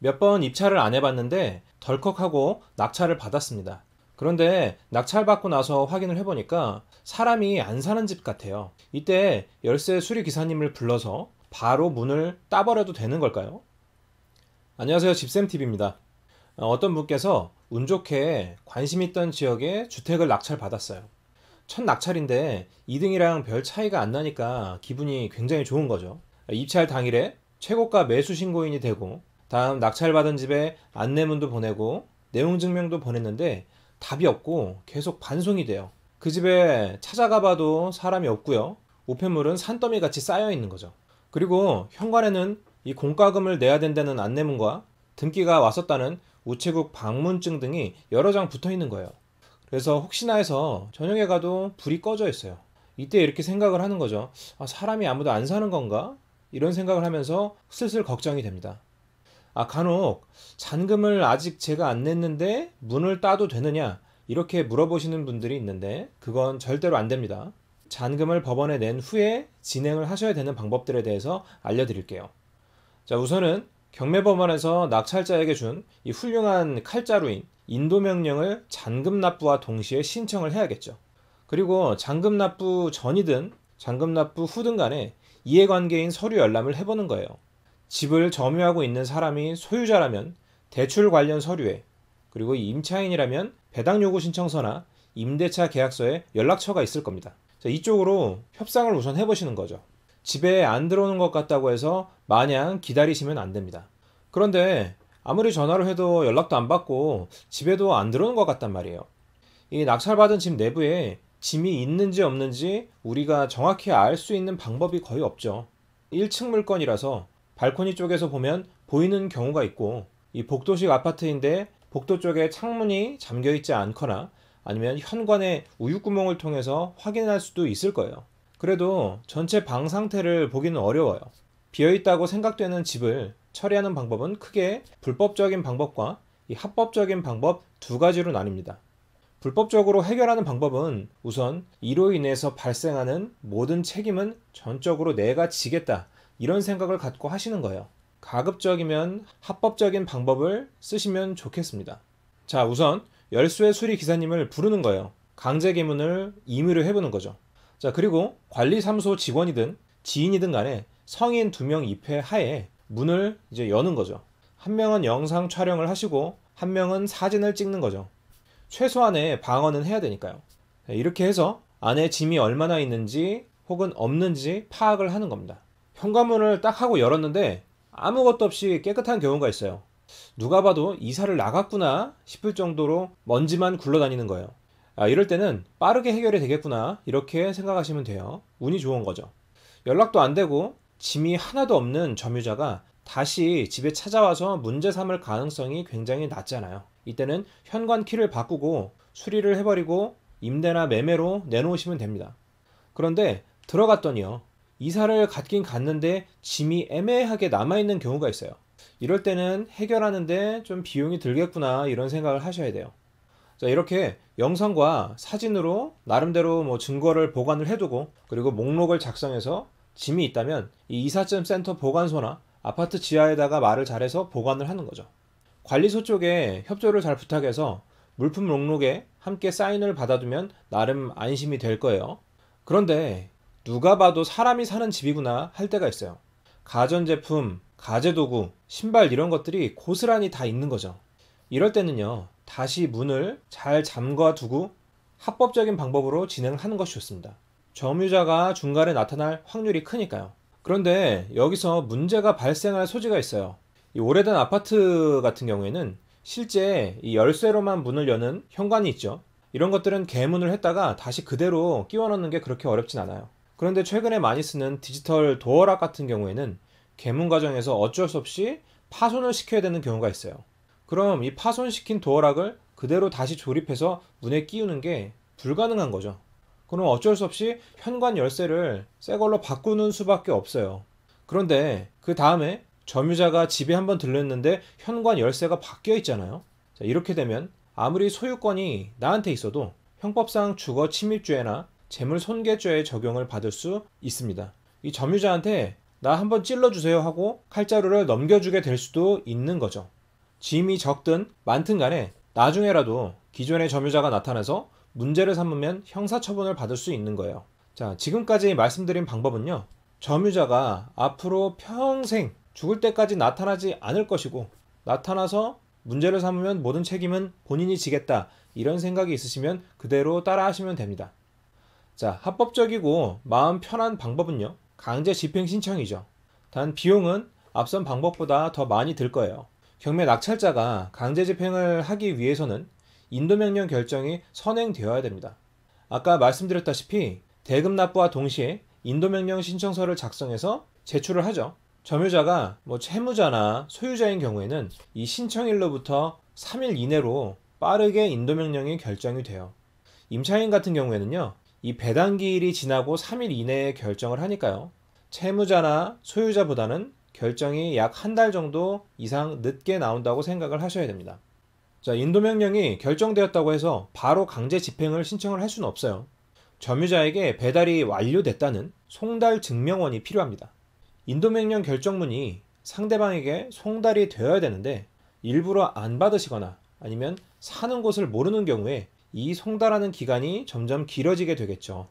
몇 번 입찰을 안 해봤는데 덜컥하고 낙찰을 받았습니다. 그런데 낙찰 받고 나서 확인을 해보니까 사람이 안 사는 집 같아요. 이때 열쇠 수리 기사님을 불러서 바로 문을 따버려도 되는 걸까요? 안녕하세요. 집쌤TV입니다. 어, 어떤 분께서 운 좋게 관심 있던 지역에 주택을 낙찰 받았어요. 첫 낙찰인데 2등이랑 별 차이가 안 나니까 기분이 굉장히 좋은 거죠. 입찰 당일에 최고가 매수 신고인이 되고 다음 낙찰받은 집에 안내문도 보내고 내용 증명도 보냈는데 답이 없고 계속 반송이 돼요. 그 집에 찾아가 봐도 사람이 없고요. 우편물은 산더미 같이 쌓여 있는 거죠. 그리고 현관에는 이 공과금을 내야 된다는 안내문과 등기가 왔었다는 우체국 방문증 등이 여러 장 붙어 있는 거예요. 그래서 혹시나 해서 저녁에 가도 불이 꺼져 있어요. 이때 이렇게 생각을 하는 거죠. 아, 사람이 아무도 안 사는 건가? 이런 생각을 하면서 슬슬 걱정이 됩니다. 아 간혹 잔금을 아직 제가 안 냈는데 문을 따도 되느냐 이렇게 물어보시는 분들이 있는데 그건 절대로 안 됩니다. 잔금을 법원에 낸 후에 진행을 하셔야 되는 방법들에 대해서 알려드릴게요. 자 우선은 경매법원에서 낙찰자에게 준 이 훌륭한 칼자루인 인도명령을 잔금 납부와 동시에 신청을 해야겠죠. 그리고 잔금 납부 전이든 잔금 납부 후든 간에 이해관계인 서류 열람을 해보는 거예요. 집을 점유하고 있는 사람이 소유자라면 대출 관련 서류에 그리고 임차인이라면 배당 요구 신청서나 임대차 계약서에 연락처가 있을 겁니다. 자, 이쪽으로 협상을 우선 해보시는 거죠. 집에 안 들어오는 것 같다고 해서 마냥 기다리시면 안 됩니다. 그런데 아무리 전화를 해도 연락도 안 받고 집에도 안 들어오는 것 같단 말이에요. 이 낙찰받은 집 내부에 짐이 있는지 없는지 우리가 정확히 알 수 있는 방법이 거의 없죠. 1층 물건이라서 발코니 쪽에서 보면 보이는 경우가 있고 이 복도식 아파트인데 복도 쪽에 창문이 잠겨 있지 않거나 아니면 현관의 우유구멍을 통해서 확인할 수도 있을 거예요. 그래도 전체 방 상태를 보기는 어려워요. 비어 있다고 생각되는 집을 처리하는 방법은 크게 불법적인 방법과 합법적인 방법 두 가지로 나뉩니다. 불법적으로 해결하는 방법은 우선 이로 인해서 발생하는 모든 책임은 전적으로 내가 지겠다 이런 생각을 갖고 하시는 거예요. 가급적이면 합법적인 방법을 쓰시면 좋겠습니다. 자, 우선 열수의 수리 기사님을 부르는 거예요. 강제 개문을 임의로 해보는 거죠. 자, 그리고 관리사무소 직원이든 지인이든 간에 성인 두 명 입회 하에 문을 이제 여는 거죠. 한 명은 영상 촬영을 하시고 한 명은 사진을 찍는 거죠. 최소한의 방어는 해야 되니까요. 네, 이렇게 해서 안에 짐이 얼마나 있는지 혹은 없는지 파악을 하는 겁니다. 현관문을 딱 하고 열었는데 아무것도 없이 깨끗한 경우가 있어요. 누가 봐도 이사를 나갔구나 싶을 정도로 먼지만 굴러다니는 거예요. 아, 이럴 때는 빠르게 해결이 되겠구나 이렇게 생각하시면 돼요. 운이 좋은 거죠. 연락도 안 되고 짐이 하나도 없는 점유자가 다시 집에 찾아와서 문제 삼을 가능성이 굉장히 낮잖아요. 이때는 현관 키를 바꾸고 수리를 해버리고 임대나 매매로 내놓으시면 됩니다. 그런데 들어갔더니요. 이사를 갔긴 갔는데 짐이 애매하게 남아있는 경우가 있어요. 이럴 때는 해결하는데 좀 비용이 들겠구나 이런 생각을 하셔야 돼요. 자, 이렇게 영상과 사진으로 나름대로 뭐 증거를 보관을 해두고 그리고 목록을 작성해서 짐이 있다면 이 이사점 센터 보관소나 아파트 지하에다가 말을 잘해서 보관을 하는 거죠. 관리소 쪽에 협조를 잘 부탁해서 물품 목록에 함께 사인을 받아두면 나름 안심이 될 거예요. 그런데 누가 봐도 사람이 사는 집이구나 할 때가 있어요. 가전제품, 가재도구, 신발 이런 것들이 고스란히 다 있는 거죠. 이럴 때는요, 다시 문을 잘 잠가 두고 합법적인 방법으로 진행하는 것이 좋습니다. 점유자가 중간에 나타날 확률이 크니까요. 그런데 여기서 문제가 발생할 소지가 있어요. 이 오래된 아파트 같은 경우에는 실제 이 열쇠로만 문을 여는 현관이 있죠. 이런 것들은 개문을 했다가 다시 그대로 끼워 넣는 게 그렇게 어렵진 않아요. 그런데 최근에 많이 쓰는 디지털 도어락 같은 경우에는 개문 과정에서 어쩔 수 없이 파손을 시켜야 되는 경우가 있어요. 그럼 이 파손시킨 도어락을 그대로 다시 조립해서 문에 끼우는 게 불가능한 거죠. 그럼 어쩔 수 없이 현관 열쇠를 새 걸로 바꾸는 수밖에 없어요. 그런데 그 다음에 점유자가 집에 한번 들렸는데 현관 열쇠가 바뀌어 있잖아요. 자, 이렇게 되면 아무리 소유권이 나한테 있어도 형법상 주거 침입죄나 재물 손괴죄의 적용을 받을 수 있습니다. 이 점유자한테 나 한번 찔러주세요 하고 칼자루를 넘겨주게 될 수도 있는 거죠. 짐이 적든 많든 간에 나중에라도 기존의 점유자가 나타나서 문제를 삼으면 형사처분을 받을 수 있는 거예요. 자, 지금까지 말씀드린 방법은요. 점유자가 앞으로 평생 죽을 때까지 나타나지 않을 것이고 나타나서 문제를 삼으면 모든 책임은 본인이 지겠다 이런 생각이 있으시면 그대로 따라 하시면 됩니다. 자, 합법적이고 마음 편한 방법은요. 강제 집행 신청이죠. 단 비용은 앞선 방법보다 더 많이 들 거예요. 경매 낙찰자가 강제 집행을 하기 위해서는 인도명령 결정이 선행되어야 됩니다. 아까 말씀드렸다시피 대금 납부와 동시에 인도명령 신청서를 작성해서 제출을 하죠. 점유자가 뭐 채무자나 소유자인 경우에는 이 신청일로부터 3일 이내로 빠르게 인도명령이 결정이 돼요. 임차인 같은 경우에는요, 이 배당기일이 지나고 3일 이내에 결정을 하니까요. 채무자나 소유자보다는 결정이 약 한 달 정도 이상 늦게 나온다고 생각을 하셔야 됩니다. 자, 인도명령이 결정되었다고 해서 바로 강제 집행을 신청을 할 수는 없어요. 점유자에게 배달이 완료됐다는 송달 증명원이 필요합니다. 인도명령 결정문이 상대방에게 송달이 되어야 되는데 일부러 안 받으시거나 아니면 사는 곳을 모르는 경우에 이 송달하는 기간이 점점 길어지게 되겠죠.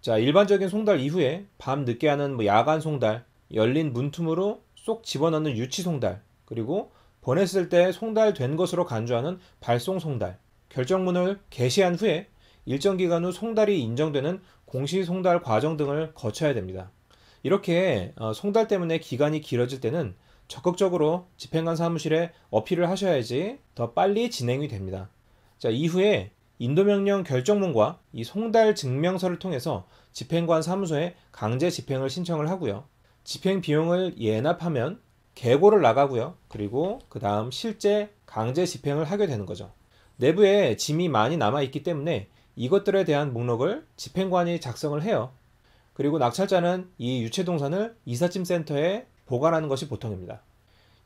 자, 일반적인 송달 이후에 밤 늦게 하는 뭐 야간 송달, 열린 문틈으로 쏙 집어넣는 유치 송달, 그리고 보냈을 때 송달된 것으로 간주하는 발송 송달, 결정문을 게시한 후에 일정 기간 후 송달이 인정되는 공시 송달 과정 등을 거쳐야 됩니다. 이렇게 어, 송달 때문에 기간이 길어질 때는 적극적으로 집행관 사무실에 어필을 하셔야지 더 빨리 진행이 됩니다. 자, 이후에 인도명령 결정문과 이 송달 증명서를 통해서 집행관 사무소에 강제 집행을 신청을 하고요. 집행 비용을 예납하면 계고를 나가고요. 그리고 그 다음 실제 강제 집행을 하게 되는 거죠. 내부에 짐이 많이 남아있기 때문에 이것들에 대한 목록을 집행관이 작성을 해요. 그리고 낙찰자는 이 유체동산을 이삿짐 센터에 보관하는 것이 보통입니다.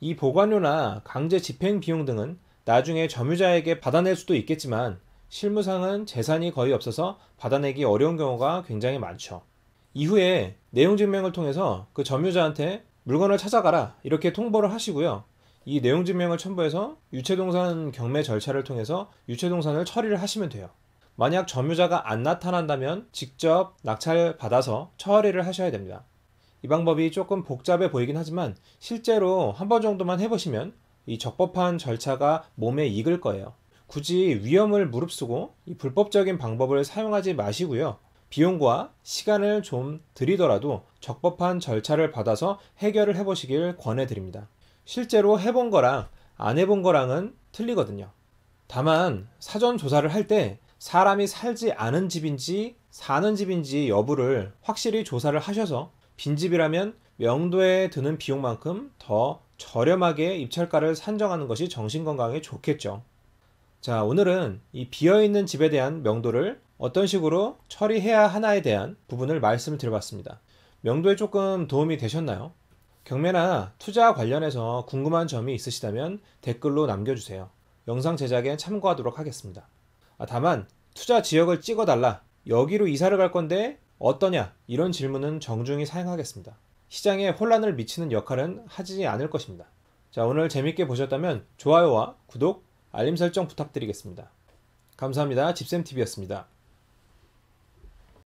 이 보관료나 강제 집행 비용 등은 나중에 점유자에게 받아낼 수도 있겠지만 실무상은 재산이 거의 없어서 받아내기 어려운 경우가 굉장히 많죠. 이후에 내용 증명을 통해서 그 점유자한테 물건을 찾아가라 이렇게 통보를 하시고요. 이 내용 증명을 첨부해서 유체동산 경매 절차를 통해서 유체동산을 처리를 하시면 돼요. 만약 점유자가 안 나타난다면 직접 낙찰 받아서 처리를 하셔야 됩니다. 이 방법이 조금 복잡해 보이긴 하지만 실제로 한 번 정도만 해보시면 이 적법한 절차가 몸에 익을 거예요. 굳이 위험을 무릅쓰고 이 불법적인 방법을 사용하지 마시고요. 비용과 시간을 좀드리더라도 적법한 절차를 받아서 해결을 해보시길 권해드립니다. 실제로 해본 거랑 안 해본 거랑은 틀리거든요. 다만 사전 조사를 할 때 사람이 살지 않은 집인지 사는 집인지 여부를 확실히 조사를 하셔서 빈집이라면 명도에 드는 비용만큼 더 저렴하게 입찰가를 산정하는 것이 정신건강에 좋겠죠. 자, 오늘은 이 비어있는 집에 대한 명도를 어떤 식으로 처리해야 하나에 대한 부분을 말씀을 드려봤습니다. 명도에 조금 도움이 되셨나요? 경매나 투자 관련해서 궁금한 점이 있으시다면 댓글로 남겨주세요. 영상 제작에 참고하도록 하겠습니다. 아, 다만 투자 지역을 찍어달라 여기로 이사를 갈 건데 어떠냐 이런 질문은 정중히 사용하겠습니다. 시장에 혼란을 미치는 역할은 하지 않을 것입니다. 자 오늘 재밌게 보셨다면 좋아요와 구독 알림 설정 부탁드리겠습니다. 감사합니다. 집쌤TV였습니다.